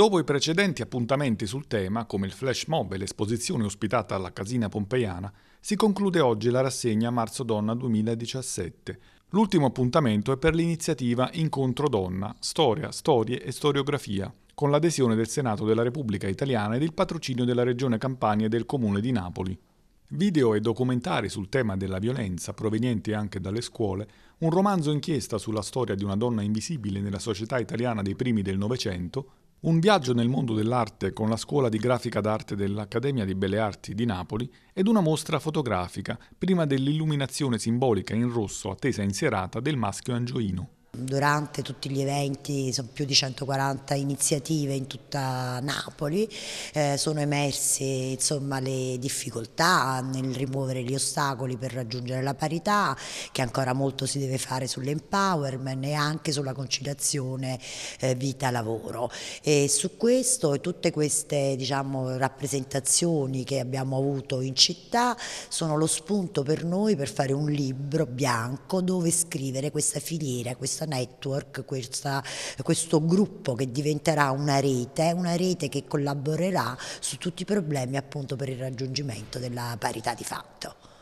Dopo i precedenti appuntamenti sul tema, come il flash mob e l'esposizione ospitata alla Casina Pompeiana, si conclude oggi la rassegna Marzo Donna 2017. L'ultimo appuntamento è per l'iniziativa Incontro Donna, Storia, Storie e Storiografia, con l'adesione del Senato della Repubblica Italiana ed il patrocinio della Regione Campania e del Comune di Napoli. Video e documentari sul tema della violenza provenienti anche dalle scuole, un romanzo inchiesta sulla storia di una donna invisibile nella società italiana dei primi del Novecento un viaggio nel mondo dell'arte con la Scuola di Grafica d'Arte dell'Accademia di Belle Arti di Napoli ed una mostra fotografica prima dell'illuminazione simbolica in rosso attesa in serata del maschio angioino durante tutti gli eventi, sono più di 140 iniziative in tutta Napoli, eh, sono emerse insomma, le difficoltà nel rimuovere gli ostacoli per raggiungere la parità, che ancora molto si deve fare sull'empowerment e anche sulla conciliazione eh, vita-lavoro. E su questo e tutte queste diciamo, rappresentazioni che abbiamo avuto in città sono lo spunto per noi per fare un libro bianco dove scrivere questa filiera, questa network, questa, questo gruppo che diventerà una rete, una rete che collaborerà su tutti i problemi appunto per il raggiungimento della parità di fatto.